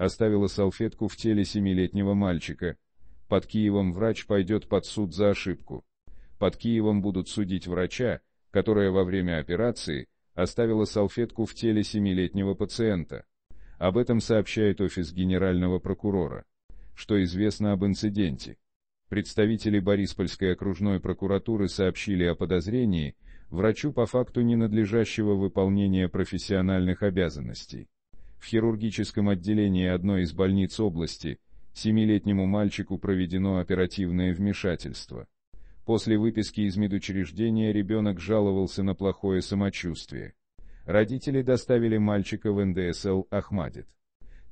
оставила салфетку в теле семилетнего мальчика. Под Киевом врач пойдет под суд за ошибку. Под Киевом будут судить врача, которая во время операции оставила салфетку в теле семилетнего пациента. Об этом сообщает офис генерального прокурора. Что известно об инциденте? Представители Бориспольской окружной прокуратуры сообщили о подозрении врачу по факту ненадлежащего выполнения профессиональных обязанностей в хирургическом отделении одной из больниц области, семилетнему мальчику проведено оперативное вмешательство. После выписки из медучреждения ребенок жаловался на плохое самочувствие. Родители доставили мальчика в НДСЛ «Ахмадит».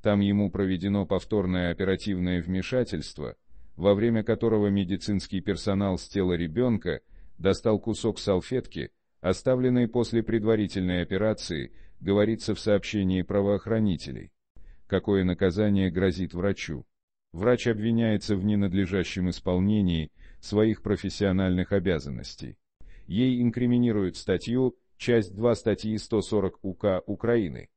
Там ему проведено повторное оперативное вмешательство, во время которого медицинский персонал с тела ребенка достал кусок салфетки, оставленной после предварительной операции, говорится в сообщении правоохранителей. Какое наказание грозит врачу? Врач обвиняется в ненадлежащем исполнении своих профессиональных обязанностей. Ей инкриминируют статью, часть 2 статьи 140 УК Украины.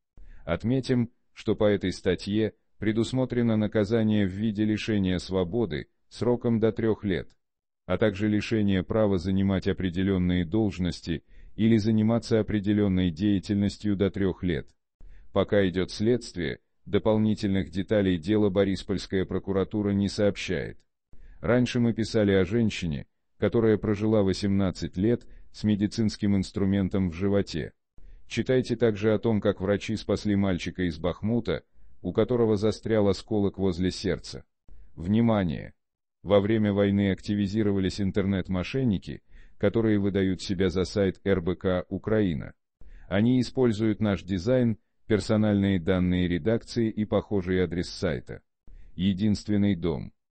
Отметим, что по этой статье предусмотрено наказание в виде лишения свободы сроком до трех лет, а также лишение права занимать определенные должности или заниматься определенной деятельностью до трех лет. Пока идет следствие, дополнительных деталей дела Бориспольская прокуратура не сообщает. Раньше мы писали о женщине, которая прожила 18 лет с медицинским инструментом в животе. Читайте также о том, как врачи спасли мальчика из Бахмута, у которого застрял осколок возле сердца. Внимание! Во время войны активизировались интернет-мошенники – которые выдают себя за сайт РБК Украина. Они используют наш дизайн, персональные данные редакции и похожий адрес сайта. Единственный дом.